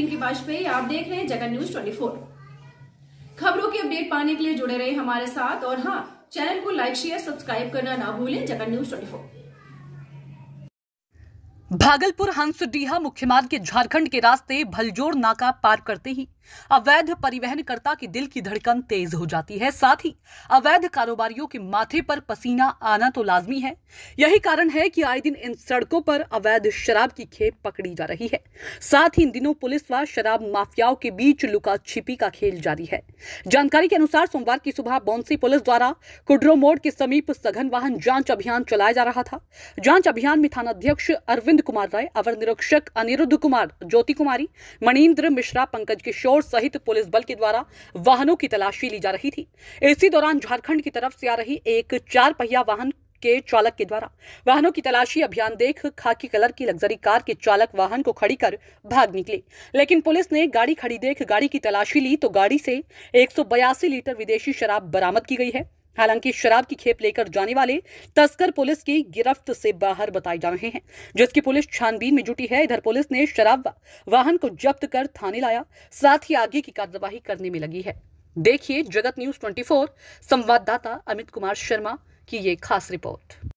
रिंकी वाजपेयी आप देख रहे हैं जगन न्यूज 24 खबरों की अपडेट पाने के लिए जुड़े रहे हमारे साथ और हाँ चैनल को लाइक शेयर सब्सक्राइब करना ना भूलें जगन न्यूज 24 भागलपुर हंसडीहा मुख्य मार्ग के झारखंड के रास्ते भलजोड़ नाका पार करते ही अवैध परिवहनकर्ता के दिल की धड़कन तेज हो जाती है साथ ही अवैध कारोबारियों के माथे पर पसीना आना तो लाजमी है यही कारण है कि आए दिन इन सड़कों पर अवैध शराब की खेप पकड़ी जा रही है साथ ही इन दिनों पुलिस व शराब माफियाओं के बीच लुका छिपी का खेल जारी है जानकारी के अनुसार सोमवार की सुबह बौनसी पुलिस द्वारा कुड्रो मोड़ के समीप सघन वाहन जांच अभियान चलाया जा रहा था जांच अभियान में थानाध्यक्ष अरविंद कुमार राय अवर निरीक्षक अनिरुद्ध कुमार ज्योति कुमारी मणिन्द्र मिश्रा पंकज किशोर फोर्स सहित पुलिस बल के द्वारा वाहनों की तलाशी ली जा रही थी इसी दौरान झारखंड की तरफ से आ रही एक चार पहिया वाहन के चालक के द्वारा वाहनों की तलाशी अभियान देख खाकी कलर की लग्जरी कार के चालक वाहन को खड़ी कर भाग निकले लेकिन पुलिस ने गाड़ी खड़ी देख गाड़ी की तलाशी ली तो गाड़ी से एक लीटर विदेशी शराब बरामद की गई है हालांकि शराब की खेप लेकर जाने वाले तस्कर पुलिस की गिरफ्त से बाहर बताए जा रहे हैं जिसकी पुलिस छानबीन में जुटी है इधर पुलिस ने शराब वाहन को जब्त कर थाने लाया साथ ही आगे की कार्यवाही करने में लगी है देखिए जगत न्यूज 24 संवाददाता अमित कुमार शर्मा की ये खास रिपोर्ट